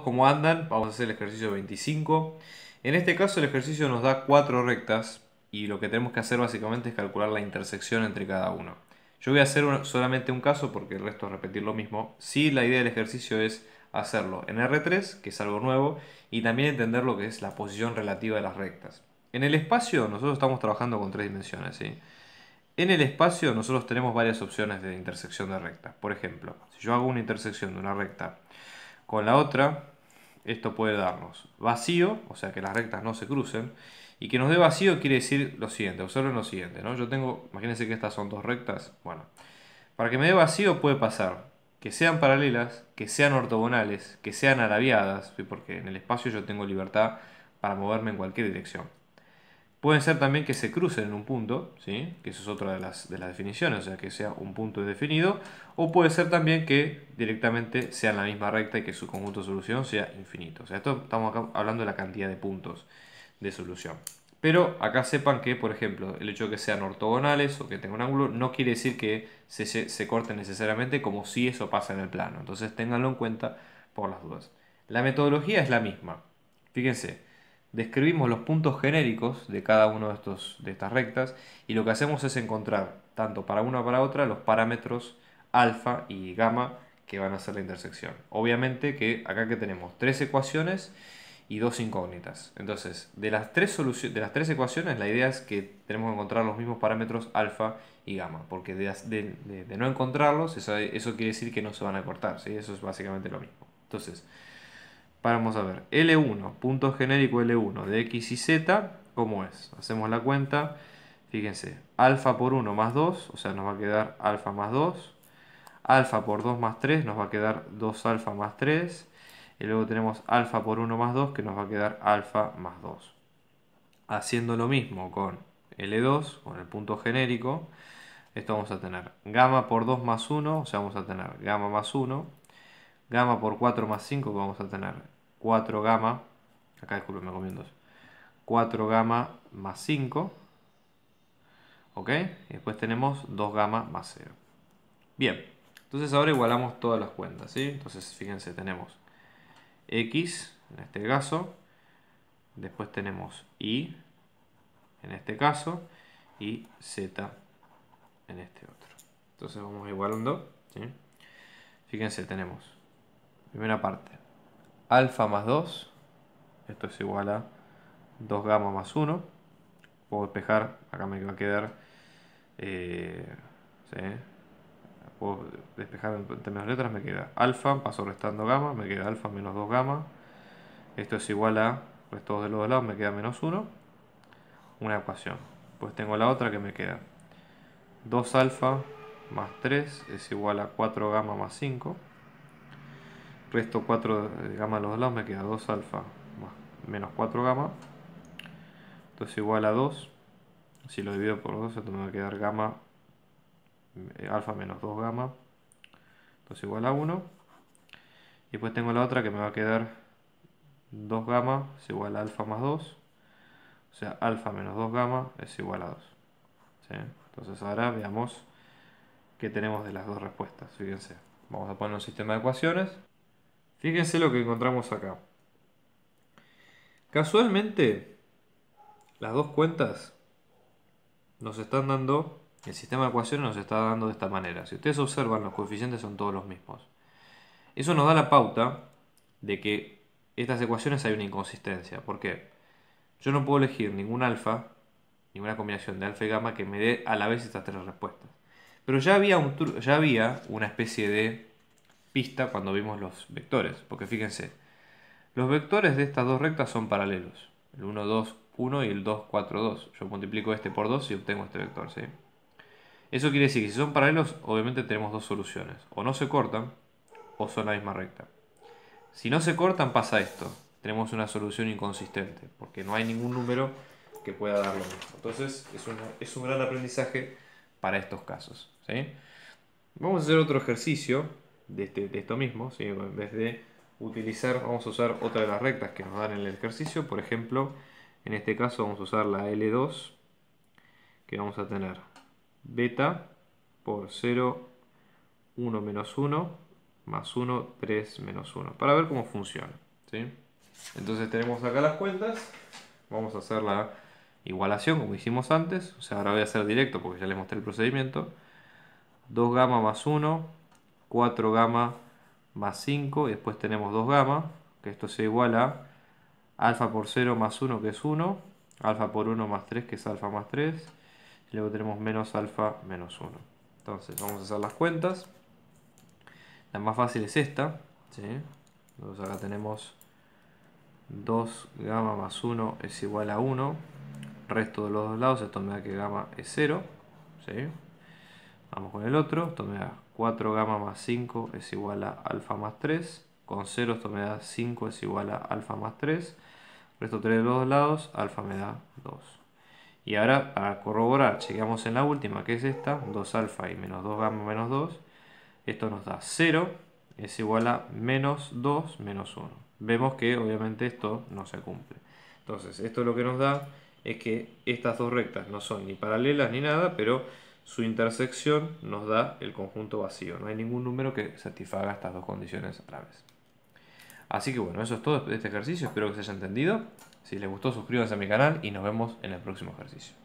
como andan, vamos a hacer el ejercicio 25. En este caso el ejercicio nos da cuatro rectas y lo que tenemos que hacer básicamente es calcular la intersección entre cada uno. Yo voy a hacer solamente un caso porque el resto es repetir lo mismo. Si la idea del ejercicio es hacerlo en R3, que es algo nuevo, y también entender lo que es la posición relativa de las rectas. En el espacio nosotros estamos trabajando con tres dimensiones. En el espacio nosotros tenemos varias opciones de intersección de rectas. Por ejemplo, si yo hago una intersección de una recta con la otra, esto puede darnos vacío, o sea que las rectas no se crucen, y que nos dé vacío quiere decir lo siguiente, observen lo siguiente, ¿no? Yo tengo, imagínense que estas son dos rectas, bueno, para que me dé vacío puede pasar que sean paralelas, que sean ortogonales, que sean arabiadas, porque en el espacio yo tengo libertad para moverme en cualquier dirección. Pueden ser también que se crucen en un punto, ¿sí? que eso es otra de las, de las definiciones, o sea, que sea un punto definido. o puede ser también que directamente sean la misma recta y que su conjunto de solución sea infinito. O sea, esto estamos hablando de la cantidad de puntos de solución. Pero acá sepan que, por ejemplo, el hecho de que sean ortogonales o que tengan un ángulo no quiere decir que se, se corten necesariamente como si eso pasa en el plano. Entonces ténganlo en cuenta por las dudas. La metodología es la misma. Fíjense, describimos los puntos genéricos de cada uno de, estos, de estas rectas y lo que hacemos es encontrar, tanto para una para otra, los parámetros alfa y gamma que van a ser la intersección. Obviamente que acá que tenemos tres ecuaciones y dos incógnitas. Entonces, de las tres, de las tres ecuaciones, la idea es que tenemos que encontrar los mismos parámetros alfa y gamma, porque de, no encontrarlos, eso, quiere decir que no se van a cortar, ¿sí? eso es básicamente lo mismo. Entonces, Vamos a ver, L1, punto genérico L1 de X y Z, ¿cómo es? Hacemos la cuenta, fíjense, alfa por 1 más 2, o sea, nos va a quedar alfa más 2, alfa por 2 más 3 nos va a quedar 2 alfa más 3, y luego tenemos alfa por 1 más 2 que nos va a quedar alfa más 2. Haciendo lo mismo con L2, con el punto genérico, esto vamos a tener gamma por 2 más 1, o sea, vamos a tener gamma más 1, gamma por 4 más 5 vamos a tener 4 gamma, acá disculpen, me comiendo 4 gamma más 5, ¿ok? Y después tenemos 2 gamma más 0. Bien, entonces ahora igualamos todas las cuentas, ¿sí? Entonces fíjense, tenemos x, en este caso, después tenemos y, en este caso, y z en este otro. Entonces vamos igualando, ¿sí? Fíjense, tenemos primera parte alfa más 2, esto es igual a 2 gamma más 1, puedo despejar, acá me va a quedar, eh, puedo despejar en términos de letras, me queda alfa, paso restando gamma, me queda alfa menos 2 gamma, esto es igual a, pues todos de los dos lados, me queda menos 1, una ecuación. Pues tengo la otra que me queda 2 alfa más 3 es igual a 4 gamma más 5 resto 4 de gamma a los dos lados, me queda 2 alfa menos 4 gamma. Entonces igual a 2. Si lo divido por 2, entonces me va a quedar gamma eh, alfa menos 2 gamma. Entonces igual a 1. Y pues tengo la otra que me va a quedar 2 gamma es igual a alfa más 2. O sea, alfa menos 2 gamma es igual a 2. Entonces ahora veamos qué tenemos de las dos respuestas. Fíjense, vamos a poner un sistema de ecuaciones. Fíjense lo que encontramos acá. Casualmente, las dos cuentas nos están dando, el sistema de ecuaciones nos está dando de esta manera. Si ustedes observan, los coeficientes son todos los mismos. Eso nos da la pauta de que estas ecuaciones hay una inconsistencia. ¿Por qué? Yo no puedo elegir ningún alfa, ninguna combinación de alfa y gamma que me dé a la vez estas tres respuestas. Pero ya había, un, ya había una especie de pista cuando vimos los vectores, porque fíjense, los vectores de estas dos rectas son paralelos, el 1, 2, 1 y el 2, 4, 2. Yo multiplico este por 2 y obtengo este vector, Eso quiere decir que si son paralelos, obviamente tenemos dos soluciones, o no se cortan, o son la misma recta. Si no se cortan pasa esto, tenemos una solución inconsistente, porque no hay ningún número que pueda darlo Entonces es, es un gran aprendizaje para estos casos. ¿sí? Vamos a hacer otro ejercicio este, de, esto mismo, en vez de utilizar, vamos a usar otra de las rectas que nos dan en el ejercicio, por ejemplo, en este caso vamos a usar la L2, que vamos a tener beta por 0, 1 menos 1, más 1, 3 menos 1, para ver cómo funciona. Entonces tenemos acá las cuentas, vamos a hacer la igualación como hicimos antes, o sea, ahora voy a hacer directo porque ya les mostré el procedimiento. 2 gamma más 1 4 gamma más 5 y después tenemos 2 gamma, que esto sea igual a alfa por 0 más 1 que es 1, alfa por 1 más 3 que es alfa más 3, y luego tenemos menos alfa menos 1. Entonces vamos a hacer las cuentas. La más fácil es esta, ¿sí? entonces acá tenemos 2 gamma más 1 es igual a 1, resto de los dos lados, esto me da que gamma es 0, ¿sí? Vamos con el otro, esto me da 4 gamma más 5 es igual a alfa más 3. Con 0 esto me da 5 es igual a alfa más 3. Resto 3 de los dos lados, alfa me da 2. Y ahora para corroborar, llegamos en la última que es esta, 2 alfa y menos 2 gamma menos 2. Esto nos da 0 es igual a menos 2 menos 1. Vemos que obviamente esto no se cumple. Entonces esto lo que nos da es que estas dos rectas no son ni paralelas ni nada, pero su intersección nos da el conjunto vacío. No hay ningún número que satisfaga estas dos condiciones a la Así que bueno, eso es todo de este ejercicio. Espero que se haya entendido. Si les gustó, suscríbanse a mi canal y nos vemos en el próximo ejercicio.